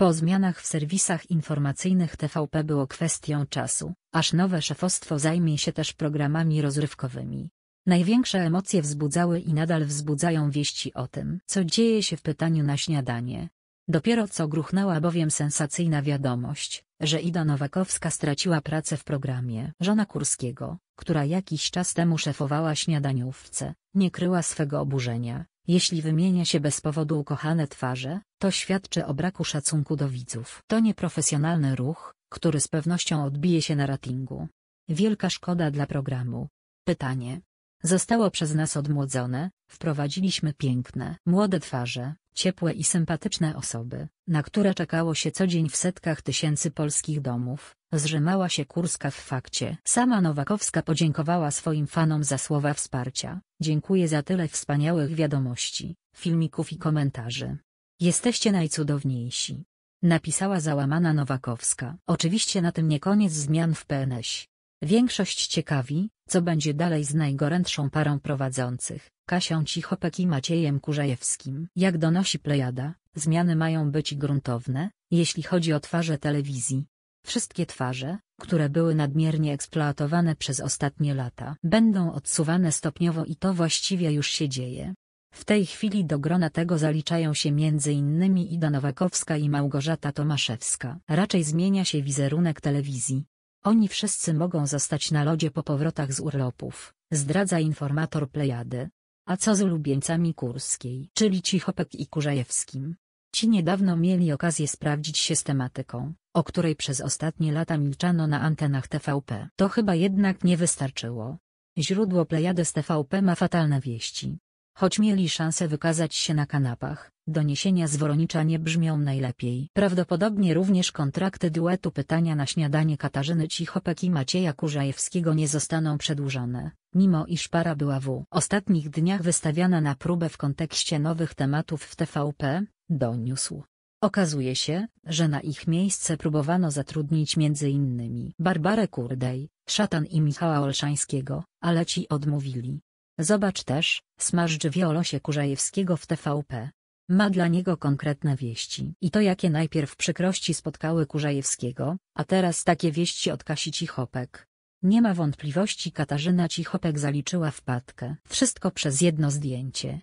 Po zmianach w serwisach informacyjnych TVP było kwestią czasu, aż nowe szefostwo zajmie się też programami rozrywkowymi. Największe emocje wzbudzały i nadal wzbudzają wieści o tym, co dzieje się w pytaniu na śniadanie. Dopiero co gruchnęła bowiem sensacyjna wiadomość, że Ida Nowakowska straciła pracę w programie. Żona Kurskiego, która jakiś czas temu szefowała śniadaniówce, nie kryła swego oburzenia, jeśli wymienia się bez powodu ukochane twarze, to świadczy o braku szacunku do widzów. To nieprofesjonalny ruch, który z pewnością odbije się na ratingu. Wielka szkoda dla programu. Pytanie, Zostało przez nas odmłodzone, wprowadziliśmy piękne, młode twarze, ciepłe i sympatyczne osoby, na które czekało się co dzień w setkach tysięcy polskich domów, zrzymała się Kurska w fakcie. Sama Nowakowska podziękowała swoim fanom za słowa wsparcia. Dziękuję za tyle wspaniałych wiadomości, filmików i komentarzy. Jesteście najcudowniejsi. Napisała załamana Nowakowska. Oczywiście na tym nie koniec zmian w PNS. Większość ciekawi, co będzie dalej z najgorętszą parą prowadzących, Kasią Cichopek i Maciejem Kurzajewskim. Jak donosi Plejada, zmiany mają być gruntowne, jeśli chodzi o twarze telewizji. Wszystkie twarze, które były nadmiernie eksploatowane przez ostatnie lata, będą odsuwane stopniowo i to właściwie już się dzieje. W tej chwili do grona tego zaliczają się m.in. Ida Nowakowska i Małgorzata Tomaszewska. Raczej zmienia się wizerunek telewizji, oni wszyscy mogą zostać na lodzie po powrotach z urlopów, zdradza informator Plejady. A co z ulubieńcami Kurskiej, czyli Cichopek i Kurzajewskim? Ci niedawno mieli okazję sprawdzić się z tematyką, o której przez ostatnie lata milczano na antenach TVP. To chyba jednak nie wystarczyło. Źródło Plejady z TVP ma fatalne wieści. Choć mieli szansę wykazać się na kanapach, doniesienia z Woronicza nie brzmią najlepiej. Prawdopodobnie również kontrakty duetu pytania na śniadanie Katarzyny Cichopek i Macieja Kurzajewskiego nie zostaną przedłużone, mimo iż para była w ostatnich dniach wystawiana na próbę w kontekście nowych tematów w TVP, doniósł. Okazuje się, że na ich miejsce próbowano zatrudnić m.in. Barbarę Kurdej, Szatan i Michała Olszańskiego, ale ci odmówili. Zobacz też, smażdż Wiolosie Kurzajewskiego w TVP. Ma dla niego konkretne wieści. I to jakie najpierw przykrości spotkały Kurzajewskiego, a teraz takie wieści od Kasi Cichopek. Nie ma wątpliwości Katarzyna Cichopek zaliczyła wpadkę. Wszystko przez jedno zdjęcie.